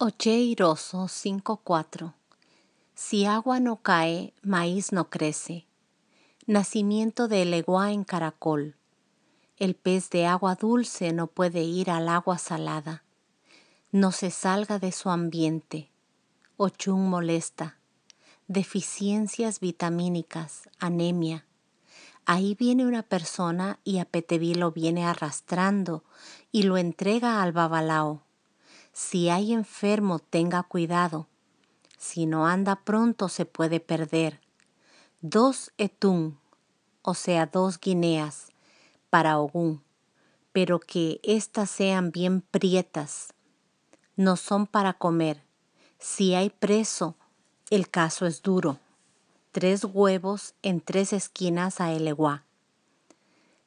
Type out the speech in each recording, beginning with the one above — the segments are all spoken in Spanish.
Ocheiroso 5.4 Si agua no cae, maíz no crece. Nacimiento de legua en caracol. El pez de agua dulce no puede ir al agua salada. No se salga de su ambiente. ochún molesta. Deficiencias vitamínicas, anemia. Ahí viene una persona y lo viene arrastrando y lo entrega al babalao si hay enfermo, tenga cuidado. Si no anda pronto, se puede perder. Dos etún, o sea, dos guineas, para Ogún, pero que éstas sean bien prietas. No son para comer. Si hay preso, el caso es duro. Tres huevos en tres esquinas a Eleguá.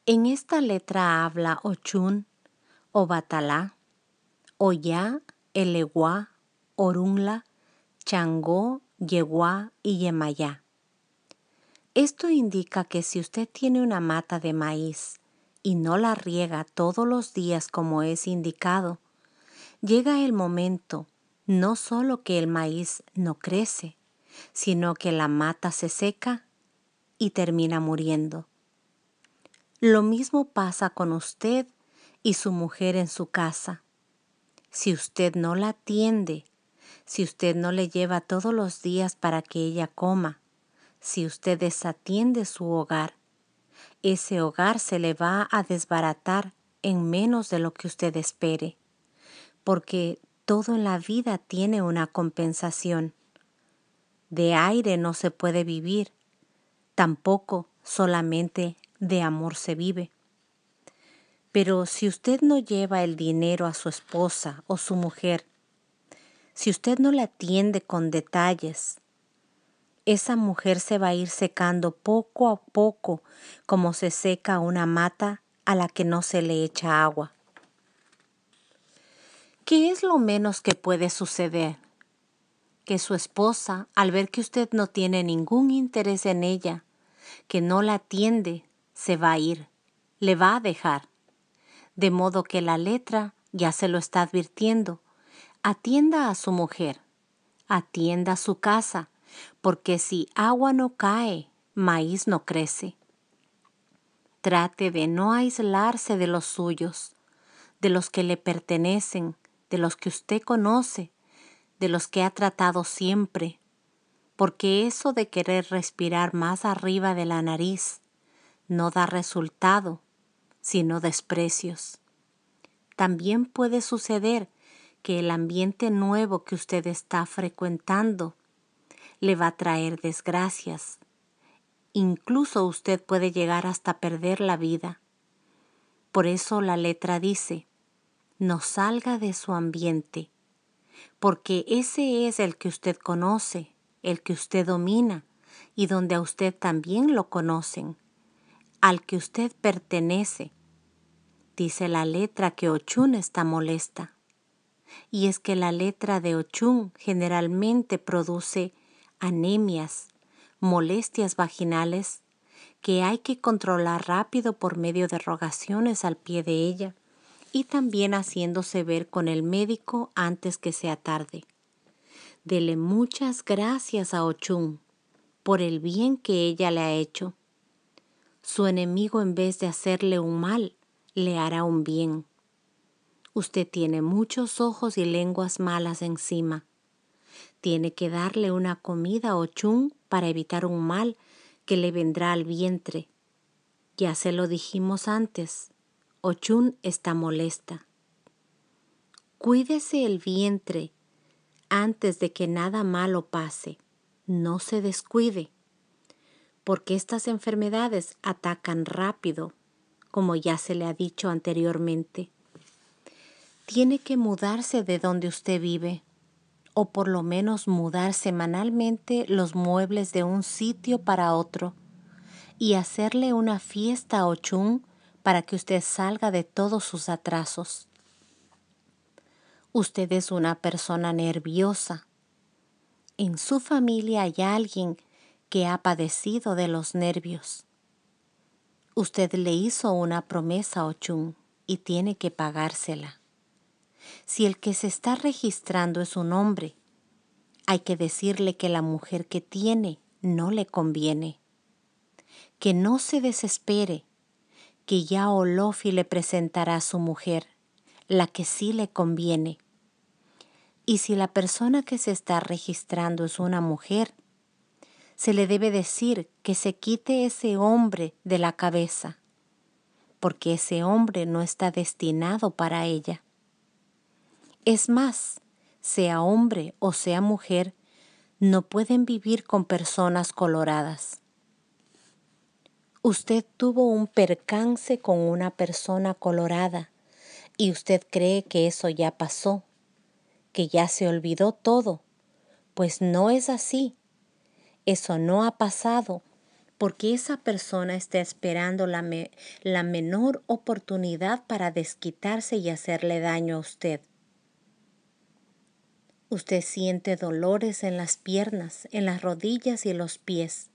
En esta letra habla Ochun, o Batalá, o Ya Eleguá, Orunla, Changó, Yeguá y Yemayá. Esto indica que si usted tiene una mata de maíz y no la riega todos los días como es indicado, llega el momento no solo que el maíz no crece, sino que la mata se seca y termina muriendo. Lo mismo pasa con usted y su mujer en su casa si usted no la atiende, si usted no le lleva todos los días para que ella coma, si usted desatiende su hogar, ese hogar se le va a desbaratar en menos de lo que usted espere, porque todo en la vida tiene una compensación. De aire no se puede vivir, tampoco solamente de amor se vive. Pero si usted no lleva el dinero a su esposa o su mujer, si usted no la atiende con detalles, esa mujer se va a ir secando poco a poco como se seca una mata a la que no se le echa agua. ¿Qué es lo menos que puede suceder? Que su esposa, al ver que usted no tiene ningún interés en ella, que no la atiende, se va a ir, le va a dejar de modo que la letra ya se lo está advirtiendo. Atienda a su mujer, atienda a su casa, porque si agua no cae, maíz no crece. Trate de no aislarse de los suyos, de los que le pertenecen, de los que usted conoce, de los que ha tratado siempre, porque eso de querer respirar más arriba de la nariz no da resultado sino desprecios. También puede suceder que el ambiente nuevo que usted está frecuentando le va a traer desgracias. Incluso usted puede llegar hasta perder la vida. Por eso la letra dice, no salga de su ambiente, porque ese es el que usted conoce, el que usted domina y donde a usted también lo conocen al que usted pertenece. Dice la letra que Ochun está molesta. Y es que la letra de Ochun generalmente produce anemias, molestias vaginales, que hay que controlar rápido por medio de rogaciones al pie de ella y también haciéndose ver con el médico antes que sea tarde. Dele muchas gracias a Ochun por el bien que ella le ha hecho su enemigo en vez de hacerle un mal, le hará un bien. Usted tiene muchos ojos y lenguas malas encima. Tiene que darle una comida a Ochun para evitar un mal que le vendrá al vientre. Ya se lo dijimos antes. Ochun está molesta. Cuídese el vientre antes de que nada malo pase. No se descuide porque estas enfermedades atacan rápido, como ya se le ha dicho anteriormente. Tiene que mudarse de donde usted vive, o por lo menos mudar semanalmente los muebles de un sitio para otro, y hacerle una fiesta o chung para que usted salga de todos sus atrasos. Usted es una persona nerviosa. En su familia hay alguien que ha padecido de los nervios. Usted le hizo una promesa, Ochun, y tiene que pagársela. Si el que se está registrando es un hombre, hay que decirle que la mujer que tiene no le conviene. Que no se desespere, que ya Olofi le presentará a su mujer, la que sí le conviene. Y si la persona que se está registrando es una mujer, se le debe decir que se quite ese hombre de la cabeza, porque ese hombre no está destinado para ella. Es más, sea hombre o sea mujer, no pueden vivir con personas coloradas. Usted tuvo un percance con una persona colorada y usted cree que eso ya pasó, que ya se olvidó todo, pues no es así eso no ha pasado porque esa persona está esperando la, la, menor oportunidad para desquitarse y hacerle daño a usted. Usted siente dolores en las piernas, en las rodillas y los pies.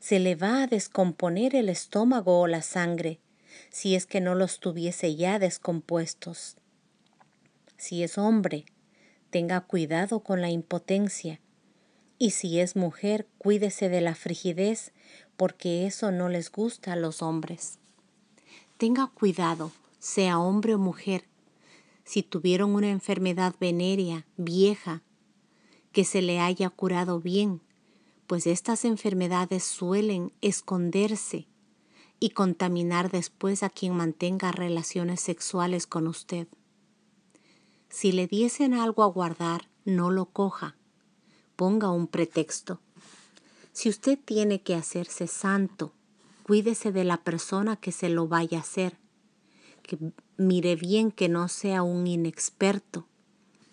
Se le va a descomponer el estómago o la sangre, si es que no los tuviese ya descompuestos. Si es hombre, tenga cuidado con la impotencia y si es mujer, cuídese de la frigidez, porque eso no les gusta a los hombres. Tenga cuidado, sea hombre o mujer, si tuvieron una enfermedad venérea vieja, que se le haya curado bien, pues estas enfermedades suelen esconderse y contaminar después a quien mantenga relaciones sexuales con usted. Si le diesen algo a guardar, no lo coja, ponga un pretexto. Si usted tiene que hacerse santo, cuídese de la persona que se lo vaya a hacer. Que mire bien que no sea un inexperto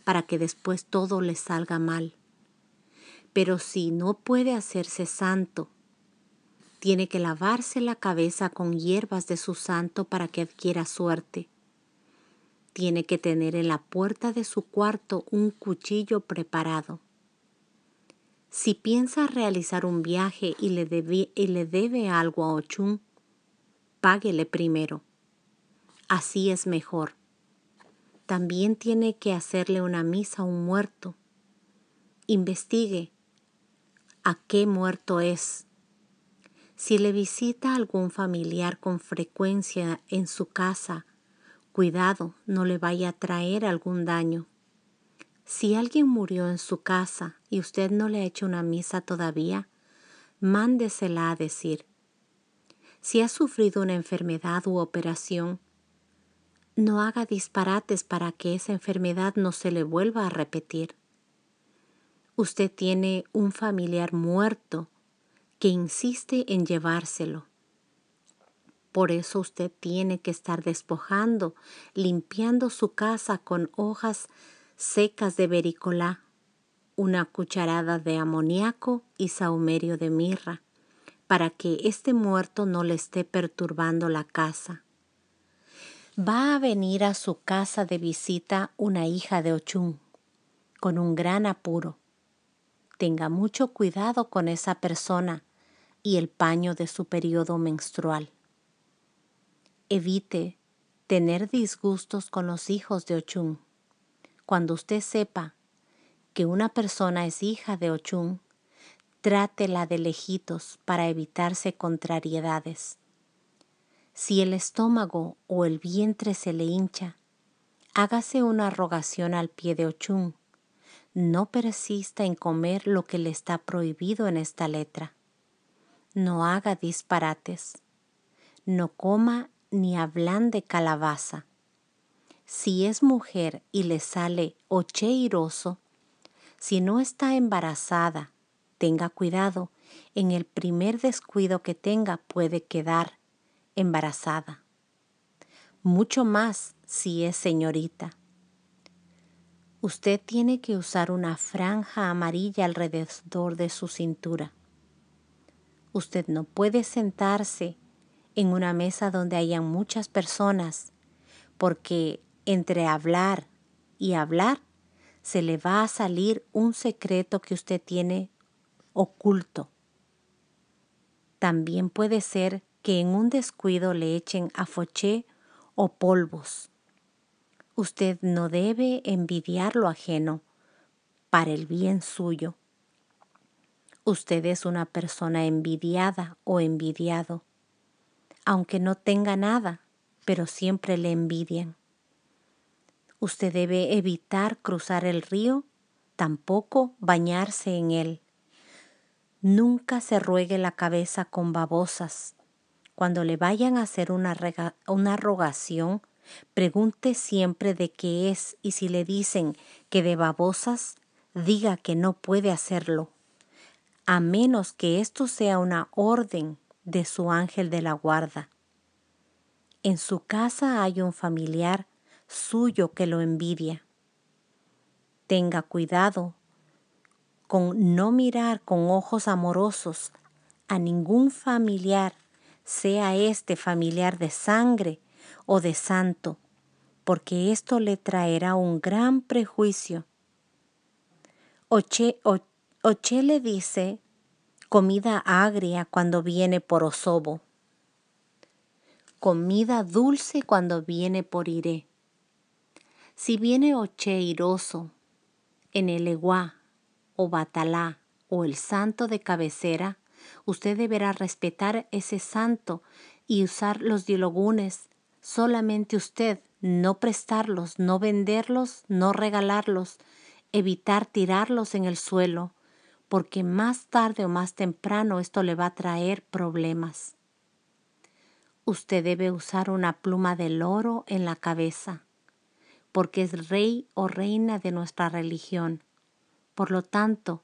para que después todo le salga mal. Pero si no puede hacerse santo, tiene que lavarse la cabeza con hierbas de su santo para que adquiera suerte. Tiene que tener en la puerta de su cuarto un cuchillo preparado si piensa realizar un viaje y le, debe, algo a Ochun, páguele primero. Así es mejor. También tiene que hacerle una misa a un muerto. Investigue a qué muerto es. Si le visita algún familiar con frecuencia en su casa, cuidado, no le vaya a traer algún daño. Si alguien murió en su casa, y usted no le ha hecho una misa todavía, mándesela a decir. Si ha sufrido una enfermedad u operación, no haga disparates para que esa enfermedad no se le vuelva a repetir. Usted tiene un familiar muerto que insiste en llevárselo. Por eso usted tiene que estar despojando, limpiando su casa con hojas secas de vericolá, una cucharada de amoníaco y saumerio de mirra, para que este muerto no le esté perturbando la casa. Va a venir a su casa de visita una hija de Ochun, con un gran apuro. Tenga mucho cuidado con esa persona y el paño de su periodo menstrual. Evite tener disgustos con los hijos de Ochun. Cuando usted sepa que una persona es hija de Ochun, trátela de lejitos para evitarse contrariedades. Si el estómago o el vientre se le hincha, hágase una rogación al pie de Ochun. No persista en comer lo que le está prohibido en esta letra. No haga disparates. No coma ni de calabaza. Si es mujer y le sale ocheiroso, si no está embarazada, tenga cuidado. En el primer descuido que tenga puede quedar embarazada. Mucho más si es señorita. Usted tiene que usar una franja amarilla alrededor de su cintura. Usted no puede sentarse en una mesa donde hayan muchas personas, porque entre hablar y hablar se le va a salir un secreto que usted tiene oculto. También puede ser que en un descuido le echen afoché o polvos. Usted no debe envidiar lo ajeno para el bien suyo. Usted es una persona envidiada o envidiado, aunque no tenga nada, pero siempre le envidian. Usted debe evitar cruzar el río, tampoco bañarse en él. Nunca se ruegue la cabeza con babosas. Cuando le vayan a hacer una, una rogación, pregunte siempre de qué es y si le dicen que de babosas, diga que no puede hacerlo, a menos que esto sea una orden de su ángel de la guarda. En su casa hay un familiar suyo que lo envidia. Tenga cuidado con no mirar con ojos amorosos a ningún familiar, sea este familiar de sangre o de santo, porque esto le traerá un gran prejuicio. Oche, le dice comida agria cuando viene por Osobo, comida dulce cuando viene por Iré si viene Ocheiroso en el Eguá o Batalá o el santo de cabecera, usted deberá respetar ese santo y usar los dialogunes, solamente usted, no prestarlos, no venderlos, no regalarlos, evitar tirarlos en el suelo, porque más tarde o más temprano esto le va a traer problemas. Usted debe usar una pluma de loro en la cabeza porque es rey o reina de nuestra religión. Por lo tanto,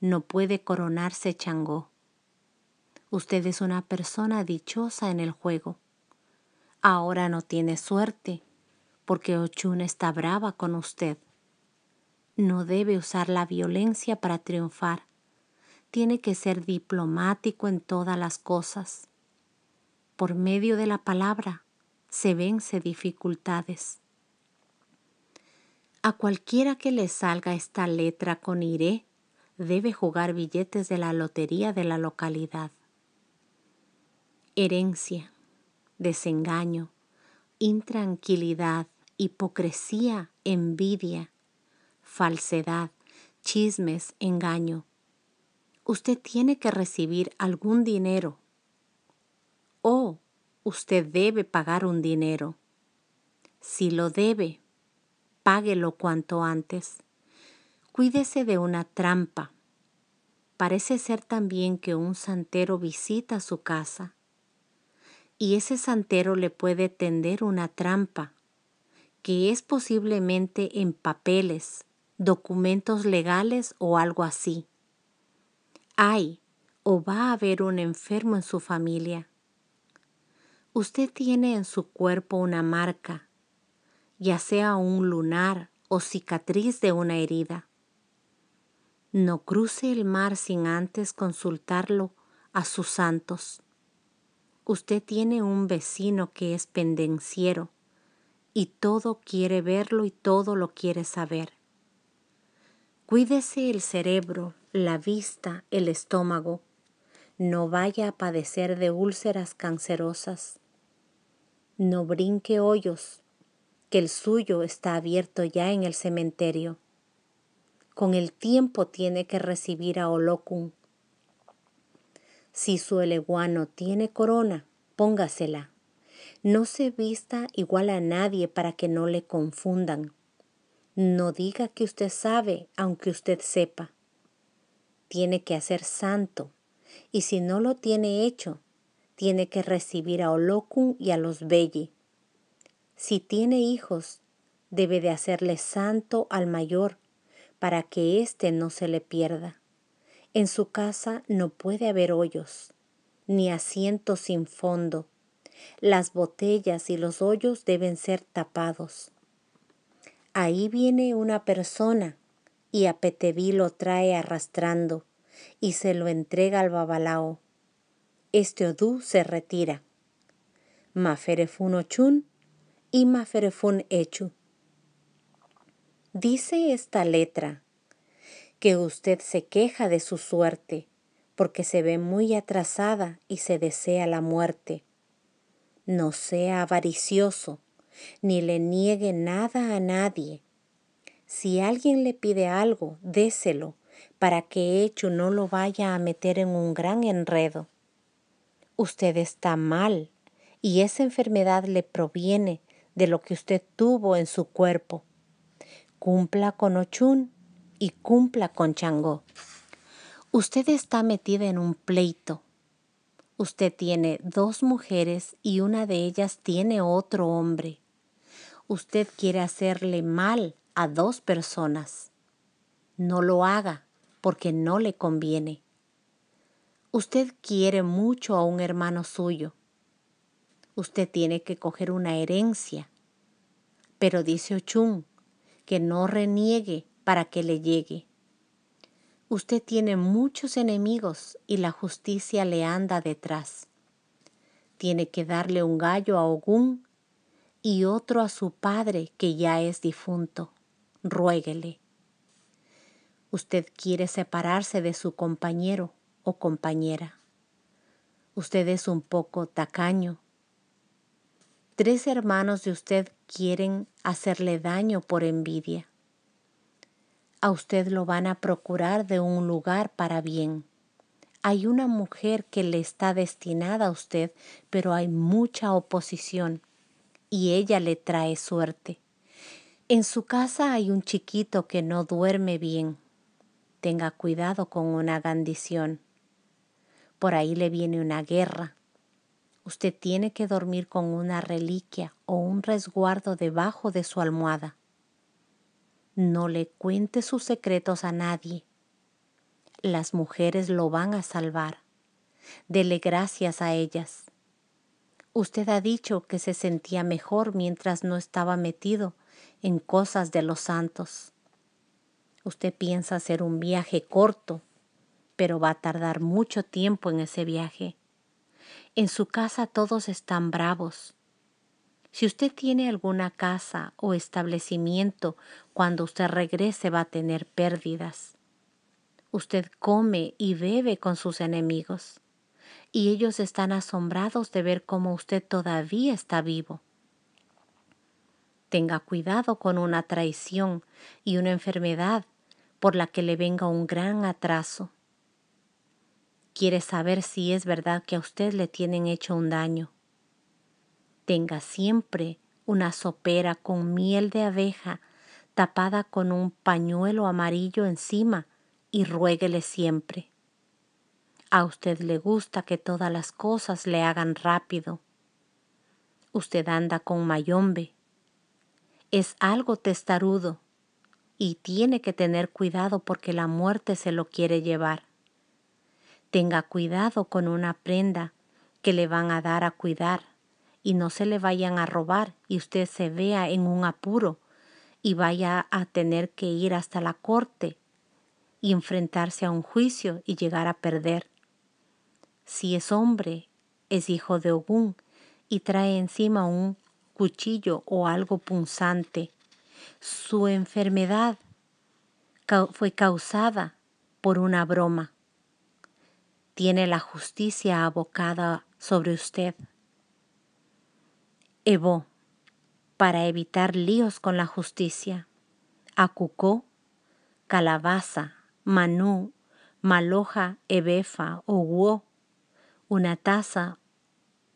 no puede coronarse Changó. Usted es una persona dichosa en el juego. Ahora no tiene suerte, porque Ochun está brava con usted. No debe usar la violencia para triunfar. Tiene que ser diplomático en todas las cosas. Por medio de la palabra se vence dificultades. A cualquiera que le salga esta letra con iré, e, debe jugar billetes de la lotería de la localidad. Herencia, desengaño, intranquilidad, hipocresía, envidia, falsedad, chismes, engaño. Usted tiene que recibir algún dinero o usted debe pagar un dinero. Si lo debe, páguelo cuanto antes. Cuídese de una trampa. Parece ser también que un santero visita su casa y ese santero le puede tender una trampa, que es posiblemente en papeles, documentos legales o algo así. Hay o va a haber un enfermo en su familia. Usted tiene en su cuerpo una marca ya sea un lunar o cicatriz de una herida. No cruce el mar sin antes consultarlo a sus santos. Usted tiene un vecino que es pendenciero y todo quiere verlo y todo lo quiere saber. Cuídese el cerebro, la vista, el estómago. No vaya a padecer de úlceras cancerosas. No brinque hoyos el suyo está abierto ya en el cementerio. Con el tiempo tiene que recibir a Olokun. Si su eleguano tiene corona, póngasela. No se vista igual a nadie para que no le confundan. No diga que usted sabe, aunque usted sepa. Tiene que hacer santo, y si no lo tiene hecho, tiene que recibir a Olokun y a los Belli si tiene hijos, debe de hacerle santo al mayor, para que éste no se le pierda. En su casa no puede haber hoyos, ni asientos sin fondo. Las botellas y los hoyos deben ser tapados. Ahí viene una persona y a lo trae arrastrando y se lo entrega al babalao. Este odú se retira. Maferefunochun Dice esta letra que usted se queja de su suerte porque se ve muy atrasada y se desea la muerte. No sea avaricioso, ni le niegue nada a nadie. Si alguien le pide algo, déselo, para que hecho no lo vaya a meter en un gran enredo. Usted está mal, y esa enfermedad le proviene de lo que usted tuvo en su cuerpo. Cumpla con Ochun y cumpla con Changó. Usted está metida en un pleito. Usted tiene dos mujeres y una de ellas tiene otro hombre. Usted quiere hacerle mal a dos personas. No lo haga porque no le conviene. Usted quiere mucho a un hermano suyo usted tiene que coger una herencia. Pero dice Ochun que no reniegue para que le llegue. Usted tiene muchos enemigos y la justicia le anda detrás. Tiene que darle un gallo a Ogún y otro a su padre que ya es difunto. Ruéguele. Usted quiere separarse de su compañero o compañera. Usted es un poco tacaño Tres hermanos de usted quieren hacerle daño por envidia. A usted lo van a procurar de un lugar para bien. Hay una mujer que le está destinada a usted, pero hay mucha oposición y ella le trae suerte. En su casa hay un chiquito que no duerme bien. Tenga cuidado con una gandición. Por ahí le viene una guerra usted tiene que dormir con una reliquia o un resguardo debajo de su almohada. No le cuente sus secretos a nadie. Las mujeres lo van a salvar. Dele gracias a ellas. Usted ha dicho que se sentía mejor mientras no estaba metido en cosas de los santos. Usted piensa hacer un viaje corto, pero va a tardar mucho tiempo en ese viaje. En su casa todos están bravos. Si usted tiene alguna casa o establecimiento, cuando usted regrese va a tener pérdidas. Usted come y bebe con sus enemigos, y ellos están asombrados de ver cómo usted todavía está vivo. Tenga cuidado con una traición y una enfermedad por la que le venga un gran atraso quiere saber si es verdad que a usted le tienen hecho un daño. Tenga siempre una sopera con miel de abeja tapada con un pañuelo amarillo encima y ruéguele siempre. A usted le gusta que todas las cosas le hagan rápido. Usted anda con mayombe. Es algo testarudo y tiene que tener cuidado porque la muerte se lo quiere llevar. Tenga cuidado con una prenda que le van a dar a cuidar y no se le vayan a robar y usted se vea en un apuro y vaya a tener que ir hasta la corte y enfrentarse a un juicio y llegar a perder. Si es hombre, es hijo de Ogún y trae encima un cuchillo o algo punzante. Su enfermedad fue causada por una broma tiene la justicia abocada sobre usted. Evo, para evitar líos con la justicia. Acucó, Calabaza, Manú, Maloja, Ebefa o una taza,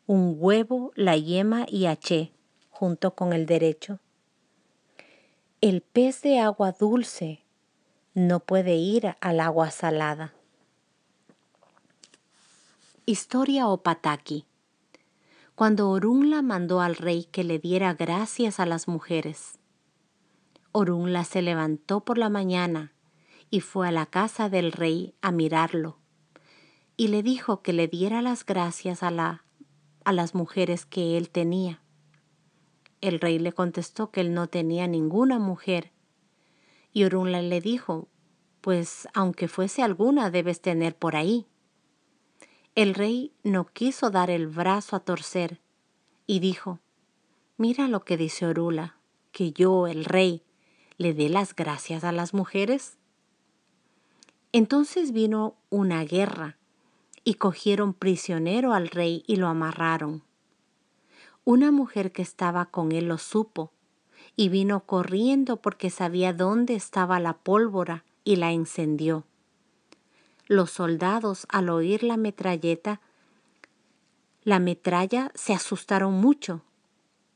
un huevo, la yema y haché, junto con el derecho. El pez de agua dulce no puede ir al agua salada. Historia o Pataki. Cuando Orunla mandó al rey que le diera gracias a las mujeres. Orunla se levantó por la mañana y fue a la casa del rey a mirarlo, y le dijo que le diera las gracias a, la, a las mujeres que él tenía. El rey le contestó que él no tenía ninguna mujer, y Orunla le dijo, pues aunque fuese alguna debes tener por ahí. El rey no quiso dar el brazo a torcer y dijo, Mira lo que dice Orula, que yo, el rey, le dé las gracias a las mujeres. Entonces vino una guerra y cogieron prisionero al rey y lo amarraron. Una mujer que estaba con él lo supo y vino corriendo porque sabía dónde estaba la pólvora y la encendió. Los soldados, al oír la metralleta, la metralla, se asustaron mucho.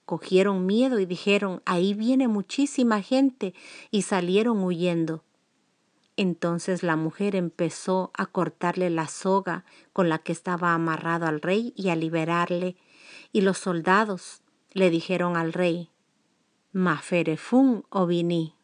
Cogieron miedo y dijeron, ahí viene muchísima gente, y salieron huyendo. Entonces la mujer empezó a cortarle la soga con la que estaba amarrado al rey y a liberarle, y los soldados le dijeron al rey, Maferefun Viní.